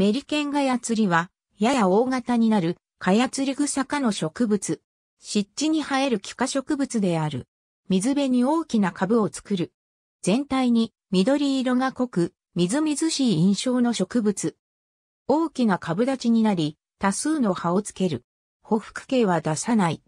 メリケンガヤ釣りは、やや大型になる、カヤ釣り草科の植物。湿地に生える気化植物である。水辺に大きな株を作る。全体に緑色が濃く、みずみずしい印象の植物。大きな株立ちになり、多数の葉をつける。補服系は出さない。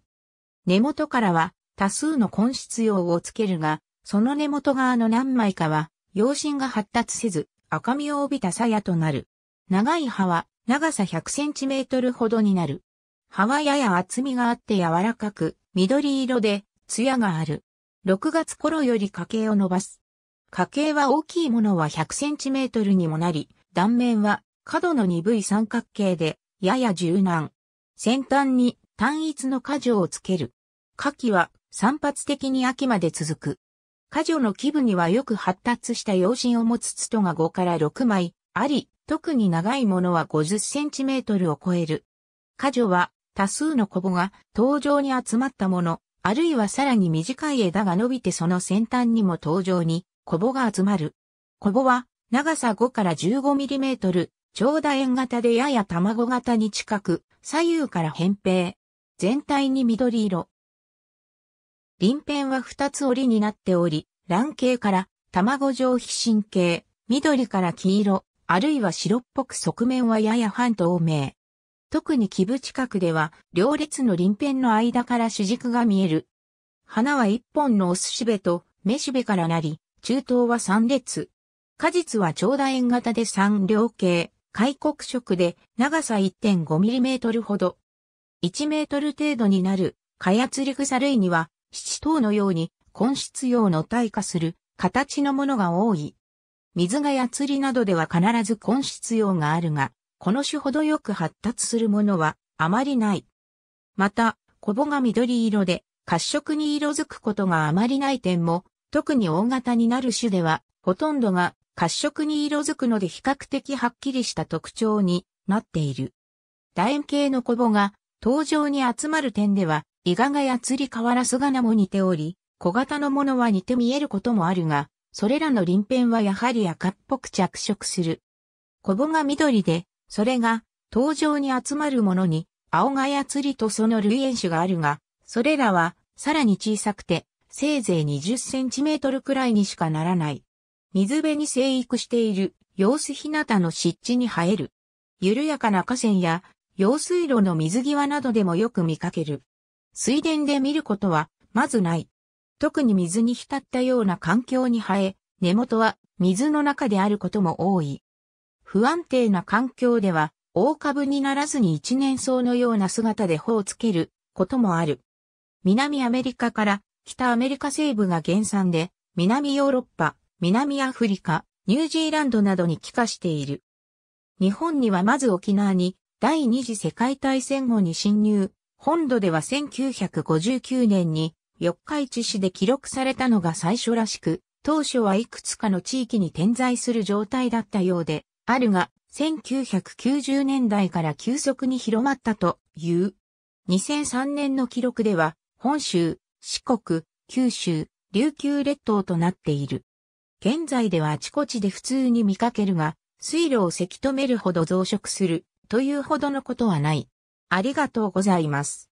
根元からは多数の根質葉をつけるが、その根元側の何枚かは、葉身が発達せず、赤みを帯びた鞘となる。長い葉は長さ 100cm ほどになる。葉はやや厚みがあって柔らかく、緑色で、艶がある。6月頃より花茎を伸ばす。花茎は大きいものは 100cm にもなり、断面は角の鈍い三角形で、やや柔軟。先端に単一の果樹をつける。花期は散発的に秋まで続く。果樹の基部にはよく発達した用心を持つツトが5から6枚あり、特に長いものは50センチメートルを超える。果樹は多数のコボが登場に集まったもの、あるいはさらに短い枝が伸びてその先端にも登場にコボが集まる。コボは長さ5から15ミリメートル、長楕円型でやや卵型に近く、左右から扁平。全体に緑色。ペンは2つ折りになっており、卵形から卵状皮神形、緑から黄色、あるいは白っぽく側面はやや半透明。特に基部近くでは、両列の鱗片の間から主軸が見える。花は一本のオスしべとメしべからなり、中等は三列。果実は長楕円型で三両形、開国色で長さ 1.5mm ほど。1メートル程度になる、カヤツリ草類には、七等のように、根質用の退化する、形のものが多い。水がや釣りなどでは必ず根質用があるが、この種ほどよく発達するものはあまりない。また、コボが緑色で褐色に色づくことがあまりない点も、特に大型になる種では、ほとんどが褐色に色づくので比較的はっきりした特徴になっている。楕円形のコボが、登場に集まる点では、イガガや釣り河原菅名も似ており、小型のものは似て見えることもあるが、それらの鱗片はやはり赤っぽく着色する。コボが緑で、それが、登場に集まるものに、青がやつりとその類縁種があるが、それらは、さらに小さくて、せいぜい20センチメートルくらいにしかならない。水辺に生育している、様子日向の湿地に生える。緩やかな河川や、用水路の水際などでもよく見かける。水田で見ることは、まずない。特に水に浸ったような環境に生え、根元は水の中であることも多い。不安定な環境では、大株にならずに一年草のような姿で穂をつけることもある。南アメリカから北アメリカ西部が原産で、南ヨーロッパ、南アフリカ、ニュージーランドなどに帰化している。日本にはまず沖縄に第二次世界大戦後に侵入、本土では1959年に四日市市で記録されたのが最初らしく、当初はいくつかの地域に点在する状態だったようで、あるが、1990年代から急速に広まったという。2003年の記録では、本州、四国、九州、琉球列島となっている。現在ではあちこちで普通に見かけるが、水路をせき止めるほど増殖するというほどのことはない。ありがとうございます。